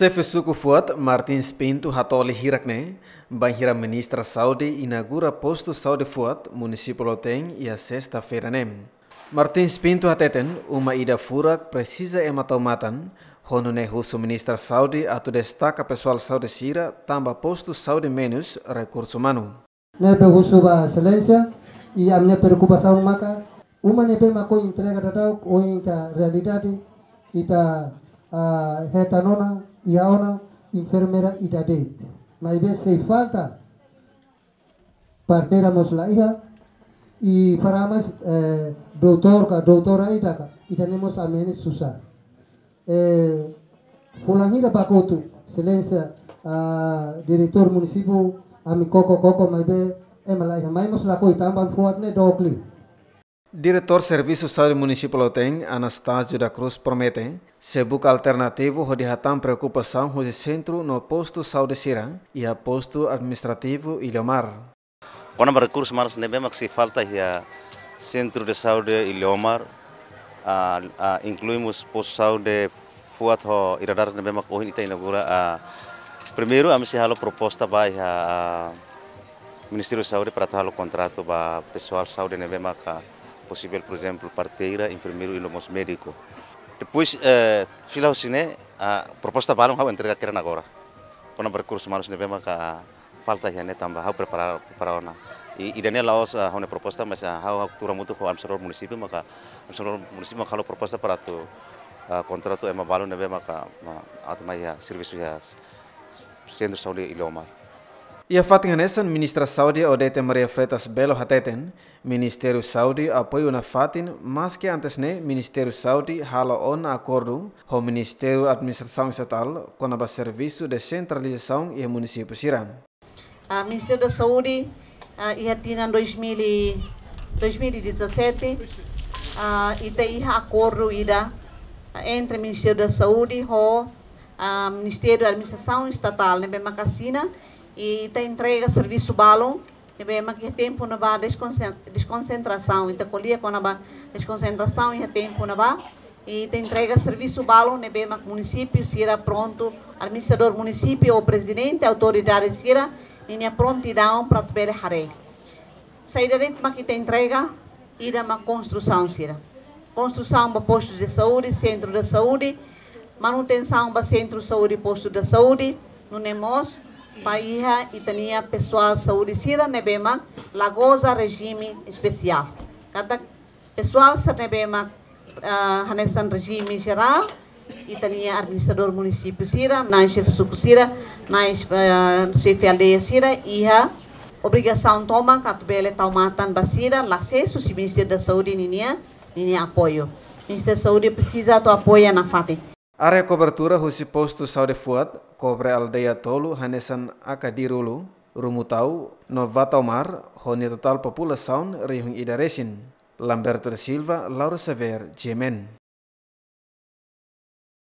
Cefisu Kufuat, Martin Pinto Hatoli Hirakne, banheira ministra Saudi inaugura posto Saudi Fuat, município Lotem, ia sesta feranem. Martin Spintu Hateten, uma ida furak precisa ematomatan, hono ne russo ministra Saudi atu destaka pessoal Saudi Sira, tamba posto Saudi menus recurso humano. Nepe husu ba excelência, e a minha preocupação maka, uma nepe mako entrega da ou inta realidade, ita uh, nona y ahora enfermera y David. se falta. Partéramos la hija y faramos eh, doctor, doctora y y tenemos a menos Susa. Eh, Fulangira silencio, excelencia, director municipio, a mi coco coco, maibé, em hija, maimos la fuatne, Diretor Serviço Saúde Municipal Otem, Anastácio da Cruz, promete se busca alternativo rodeatam preocupação no centro no posto Saúde Sira e a posto administrativo Ilhomar. Quando recurso mas nem que se falta a centro de saúde Ilhomar, a, a incluímos posto saúde Fuat o iradar nem mesmo que hoje inaugura primeiro a mim se proposta para a Ministério da Saúde para tal contrato para pessoal saúde nem mesmo que possível, por exemplo, parteira, enfermeiro e lomos médico. Depois, eh, fila sine, a proposta balão hau entrega querendo agora. Quando percurso manos ne vema ka falta já ne tambah hau preparar para ona. E idane laos hau ne proposta mas hau hau tura mutu ko amsor município maka amsor município maka hau proposta para tu contrato ema balão ne vema ka atma ya serviço ya centro saúde ilomar. Ia fatinganesan ministra Saudi Odete Maria Freitas Belo hateten, Ministério Saudi apoio na fatin, mas que antes ne Ministério Saudi hala on acordo o Ministério Administração Estatal com a serviço de centralização e município Siram. A Ministério da Saúde em ia tinha 2017 uh, e acordo ida entre o Ministério da Saúde e o Ministério da Administração Estatal, né, Macasina, e te entrega serviço balão e bem mas que é tempo não vá desconcentração então colhia com a desconcentração e é tempo não vá e te entrega serviço balão e bem mas município se era pronto administrador município ou presidente autoridade se era e a é prontidão para ver haré saída dentro mas que te entrega ira uma construção se era construção para postos de saúde centro de saúde manutenção para centro de saúde posto de saúde no NEMOS, Bahia e tinha pessoal saurisira nebema lagosa regime especial. Cada pessoal sa nebema uh, ah, regime geral e tinha administrador município sira, na chefe suco sira, na chefe aldeia sira e a obrigação toma catubele taumatan basira, lacesso se Ministério da Saúde ninia, ninia apoio. Ministério da Saúde precisa do apoio na FATIC. Area área cobertura husi postu saude fuat, cobre aldea tolu hanesan akadirulu, rumutau, novato mar, honi total Saun, rihung idaresin. Lamberto da Silva, Lauro Sever, Jemen.